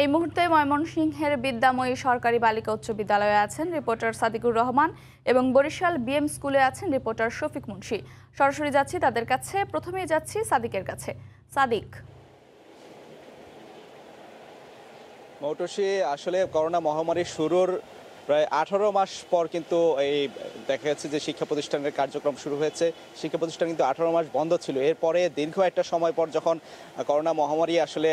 এই মুহূর্তে ময়মনসিংহের বিদ্যাময়ী সরকারি বালিকা উচ্চ বিদ্যালয়ে আছেন রিপোর্টার সাদিকুর রহমান এবং বরিশাল বিএম স্কুলে আছেন রিপোর্টার শফিক মুন্সি সরাসরি যাচ্ছি তাদের কাছে প্রথমেই যাচ্ছি সাদিকের কাছে সাদিক মৌটসি আসলে করোনা মহামারী শুরুর প্রায় আঠারো মাস পর কিন্তু এই দেখা যাচ্ছে যে শিক্ষা প্রতিষ্ঠানের কার্যক্রম শুরু হয়েছে শিক্ষা প্রতিষ্ঠান কিন্তু আঠারো মাস বন্ধ ছিল এরপরে দীর্ঘ একটা সময় পর যখন করোনা মহামারী আসলে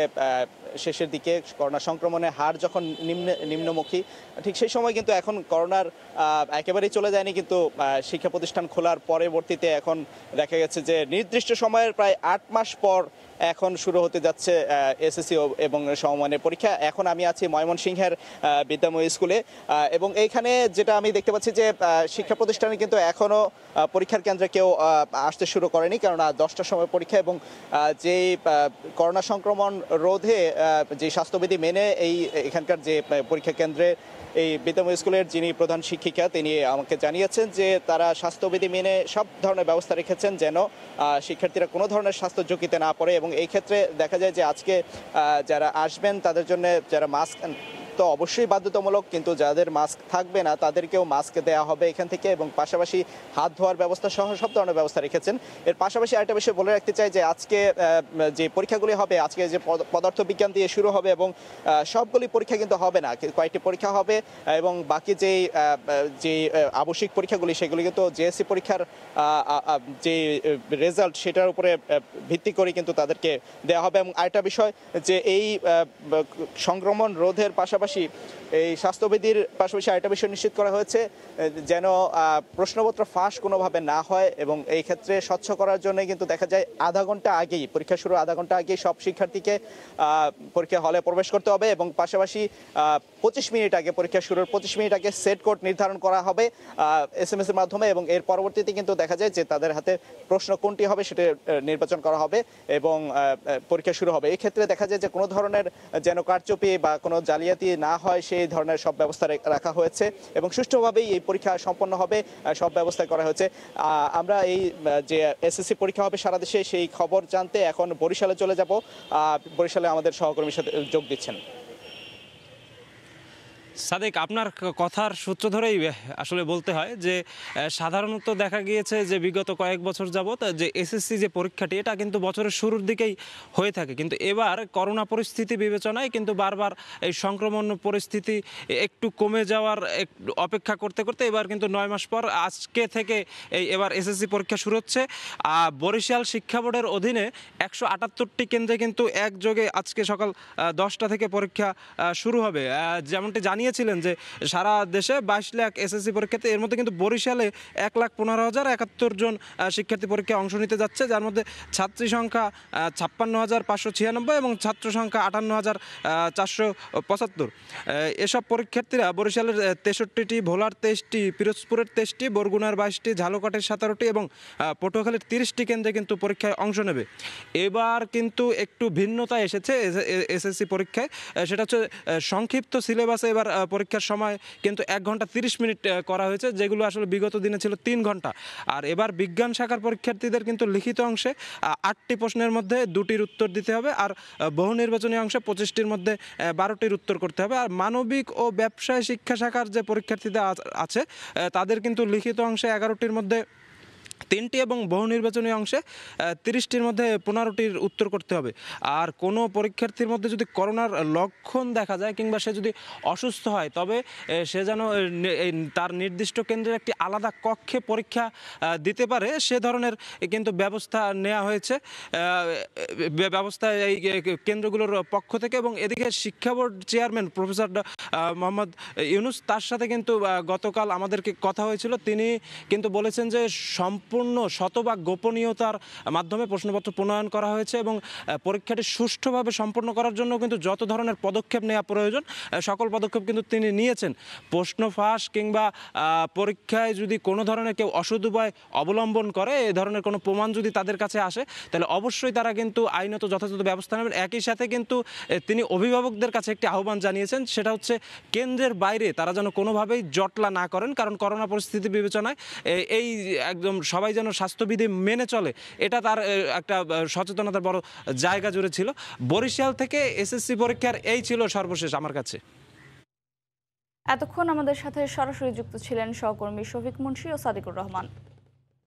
শেষের দিকে করোনা সংক্রমণের হার যখন নিম্ন নিম্নমুখী ঠিক সেই সময় কিন্তু এখন করোনার একেবারেই চলে যায়নি কিন্তু শিক্ষা প্রতিষ্ঠান খোলার পরবর্তীতে এখন দেখা গেছে যে নির্দিষ্ট সময়ের প্রায় আট মাস পর এখন শুরু হতে যাচ্ছে এসএসসি এবং সমমানের পরীক্ষা এখন আমি আছি ময়মনসিংহের বিদ্যাময় স্কুলে এবং এইখানে যেটা আমি দেখতে পাচ্ছি যে শিক্ষা প্রতিষ্ঠানে কিন্তু এখনও পরীক্ষার কেন্দ্রে কেউ আসতে শুরু করেনি কারণ দশটার সময় পরীক্ষা এবং যে করোনা সংক্রমণ রোধে যে স্বাস্থ্যবিধি মেনে এই এখানকার যে পরীক্ষা কেন্দ্রে এই বিদ্যাময় স্কুলের যিনি প্রধান শিক্ষিকা তিনি আমাকে জানিয়েছেন যে তারা স্বাস্থ্যবিধি মেনে সব ধরনের ব্যবস্থা রেখেছেন যেন শিক্ষার্থীরা কোনো ধরনের স্বাস্থ্য ঝুঁকিতে না পড়ে এবং এবং এই ক্ষেত্রে দেখা যায় যে আজকে যারা আসবেন তাদের জন্য যারা মাস্ক তো অবশ্যই বাধ্যতামূলক কিন্তু যাদের মাস্ক থাকবে না তাদেরকেও মাস্ক দেওয়া হবে এখান থেকে এবং পাশাপাশি হাত ধোয়ার ব্যবস্থা সহ সব ধরনের ব্যবস্থা রেখেছেন এর পাশাপাশি আরেকটা বিষয় বলে রাখতে চাই যে আজকে যে পরীক্ষাগুলি হবে আজকে যে পদার্থ বিজ্ঞান দিয়ে শুরু হবে এবং সবগুলি পরীক্ষা কিন্তু হবে না কয়েকটি পরীক্ষা হবে এবং বাকি যে যে আবশ্যিক পরীক্ষাগুলি সেগুলি কিন্তু জেএসসি পরীক্ষার যে রেজাল্ট সেটার উপরে ভিত্তি করে কিন্তু তাদেরকে দেওয়া হবে এবং আরেকটা বিষয় যে এই সংক্রমণ রোধের পাশাপাশি পাশাপাশি এই স্বাস্থ্যবিধির পাশাপাশি আরেকটা বিষয় নিশ্চিত করা হয়েছে যেন প্রশ্নপত্র ফাঁস কোনোভাবে না হয় এবং এই ক্ষেত্রে স্বচ্ছ করার জন্য কিন্তু দেখা যায় আধা ঘন্টা আগেই পরীক্ষা শুরু আধা ঘন্টা আগেই সব শিক্ষার্থীকে পরীক্ষা হলে প্রবেশ করতে হবে এবং পাশাপাশি পঁচিশ মিনিট আগে পরীক্ষা শুরুর পঁচিশ মিনিট আগে সেট কোড নির্ধারণ করা হবে এস এম এস এর মাধ্যমে এবং এর পরবর্তীতে কিন্তু দেখা যায় যে তাদের হাতে প্রশ্ন কোনটি হবে সেটা নির্বাচন করা হবে এবং পরীক্ষা শুরু হবে এই ক্ষেত্রে দেখা যায় যে কোনো ধরনের যেন কারচুপি বা কোনো জালিয়াতি না হয় সেই ধরনের সব ব্যবস্থা রাখা হয়েছে এবং সুষ্ঠুভাবেই এই পরীক্ষা সম্পন্ন হবে সব ব্যবস্থা করা হয়েছে আমরা এই যে এসএসসি পরীক্ষা হবে সারা দেশে সেই খবর জানতে এখন বরিশালে চলে যাব বরিশালে আমাদের সহকর্মীর সাথে যোগ দিচ্ছেন সাদেক আপনার কথার সূত্র ধরেই আসলে বলতে হয় যে সাধারণত দেখা গিয়েছে যে বিগত কয়েক বছর যাবৎ যে এসএসসি যে পরীক্ষাটি এটা কিন্তু বছরের শুরুর দিকেই হয়ে থাকে কিন্তু এবার করোনা পরিস্থিতি বিবেচনায় কিন্তু বারবার এই সংক্রমণ পরিস্থিতি একটু কমে যাওয়ার অপেক্ষা করতে করতে এবার কিন্তু নয় মাস পর আজকে থেকে এই এবার এসএসসি পরীক্ষা শুরু হচ্ছে আর বরিশাল শিক্ষা বোর্ডের অধীনে একশো আটাত্তরটি কেন্দ্রে কিন্তু একযোগে আজকে সকাল দশটা থেকে পরীক্ষা শুরু হবে যেমনটি জানিয়ে জানিয়েছিলেন যে সারা দেশে বাইশ লাখ এসএসসি পরীক্ষাতে এর মধ্যে কিন্তু বরিশালে এক লাখ পনেরো হাজার একাত্তর জন শিক্ষার্থী পরীক্ষায় অংশ নিতে যাচ্ছে যার মধ্যে ছাত্রী সংখ্যা ছাপ্পান্ন হাজার পাঁচশো ছিয়ানব্বই এবং ছাত্র সংখ্যা আটান্ন হাজার চারশো পঁচাত্তর এসব পরীক্ষার্থীরা বরিশালের তেষট্টিটি ভোলার তেইশটি পিরোজপুরের তেইশটি বরগুনার বাইশটি ঝালকাটের সতেরোটি এবং পটুয়াখালীর তিরিশটি কেন্দ্রে কিন্তু পরীক্ষায় অংশ নেবে এবার কিন্তু একটু ভিন্নতা এসেছে এসএসসি পরীক্ষায় সেটা হচ্ছে সংক্ষিপ্ত সিলেবাসে এবার পরীক্ষার সময় কিন্তু এক ঘন্টা তিরিশ মিনিট করা হয়েছে যেগুলো আসলে বিগত দিনে ছিল তিন ঘন্টা আর এবার বিজ্ঞান শাখার পরীক্ষার্থীদের কিন্তু লিখিত অংশে আটটি প্রশ্নের মধ্যে দুটির উত্তর দিতে হবে আর বহু নির্বাচনী অংশে পঁচিশটির মধ্যে বারোটির উত্তর করতে হবে আর মানবিক ও ব্যবসায় শিক্ষা শাখার যে পরীক্ষার্থীদের আছে তাদের কিন্তু লিখিত অংশে এগারোটির মধ্যে তিনটি এবং বহু নির্বাচনী অংশে তিরিশটির মধ্যে পনেরোটির উত্তর করতে হবে আর কোনো পরীক্ষার্থীর মধ্যে যদি করোনার লক্ষণ দেখা যায় কিংবা সে যদি অসুস্থ হয় তবে সে যেন তার নির্দিষ্ট কেন্দ্রের একটি আলাদা কক্ষে পরীক্ষা দিতে পারে সে ধরনের কিন্তু ব্যবস্থা নেওয়া হয়েছে ব্যবস্থা এই কেন্দ্রগুলোর পক্ষ থেকে এবং এদিকে শিক্ষা board chairman professor Mohammad Yunus তার সাথে কিন্তু গতকাল আমাদেরকে কথা হয়েছিল তিনি কিন্তু বলেছেন যে সম্পূর্ণ সম্পূর্ণ শতভাগ গোপনীয়তার মাধ্যমে প্রশ্নপত্র প্রণয়ন করা হয়েছে এবং পরীক্ষাটি সুষ্ঠুভাবে সম্পন্ন করার জন্য কিন্তু যত ধরনের পদক্ষেপ নেওয়া প্রয়োজন সকল পদক্ষেপ কিন্তু তিনি নিয়েছেন প্রশ্ন ফাঁস কিংবা পরীক্ষায় যদি কোনো ধরনের কেউ অসদুপায় উপায় অবলম্বন করে এ ধরনের কোনো প্রমাণ যদি তাদের কাছে আসে তাহলে অবশ্যই তারা কিন্তু আইনত যথাযথ ব্যবস্থা নেবেন একই সাথে কিন্তু তিনি অভিভাবকদের কাছে একটি আহ্বান জানিয়েছেন সেটা হচ্ছে কেন্দ্রের বাইরে তারা যেন কোনোভাবেই জটলা না করেন কারণ করোনা পরিস্থিতি বিবেচনায় এই একদম সবাই সবাই যেন স্বাস্থ্যবিধি মেনে চলে এটা তার একটা সচেতনতার বড় জায়গা জুড়ে ছিল বরিশাল থেকে এসএসসি পরীক্ষার এই ছিল সর্বশেষ আমার কাছে এতক্ষণ আমাদের সাথে সরাসরি যুক্ত ছিলেন সহকর্মী শফিক মুন্সি ও সাদিকুর রহমান